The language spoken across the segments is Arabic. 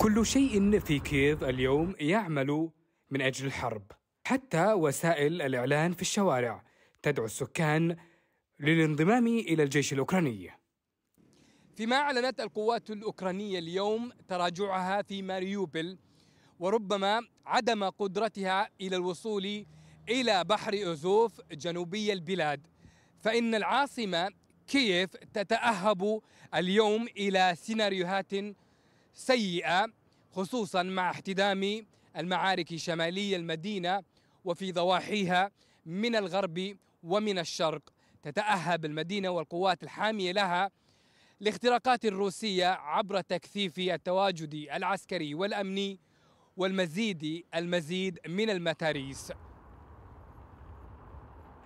كل شيء في كييف اليوم يعمل من اجل الحرب حتى وسائل الاعلان في الشوارع تدعو السكان للانضمام الى الجيش الاوكراني فيما اعلنت القوات الاوكرانيه اليوم تراجعها في ماريوبل وربما عدم قدرتها الى الوصول الى بحر اوزوف جنوبي البلاد فان العاصمه كييف تتاهب اليوم الى سيناريوهات سيئة خصوصا مع احتدام المعارك شمالي المدينة وفي ضواحيها من الغرب ومن الشرق تتأهب المدينة والقوات الحامية لها لاختراقات الروسية عبر تكثيف التواجد العسكري والأمني والمزيد المزيد من المتاريس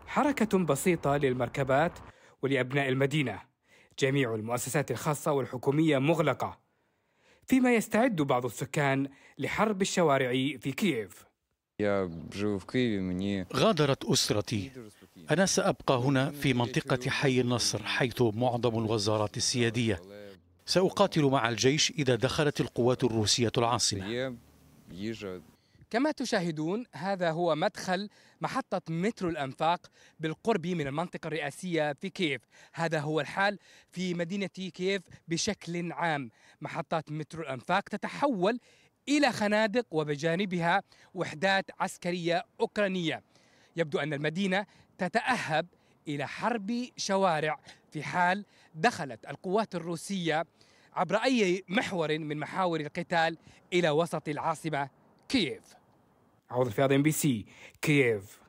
حركة بسيطة للمركبات ولأبناء المدينة جميع المؤسسات الخاصة والحكومية مغلقة فيما يستعد بعض السكان لحرب الشوارع في كييف غادرت أسرتي أنا سأبقى هنا في منطقة حي النصر حيث معظم الوزارات السيادية سأقاتل مع الجيش إذا دخلت القوات الروسية العاصمة كما تشاهدون هذا هو مدخل محطة مترو الأنفاق بالقرب من المنطقة الرئاسية في كييف هذا هو الحال في مدينة كييف بشكل عام محطات مترو الأنفاق تتحول إلى خنادق وبجانبها وحدات عسكرية أوكرانية يبدو أن المدينة تتأهب إلى حرب شوارع في حال دخلت القوات الروسية عبر أي محور من محاور القتال إلى وسط العاصمة كييف ao troféu da NBC. Kiev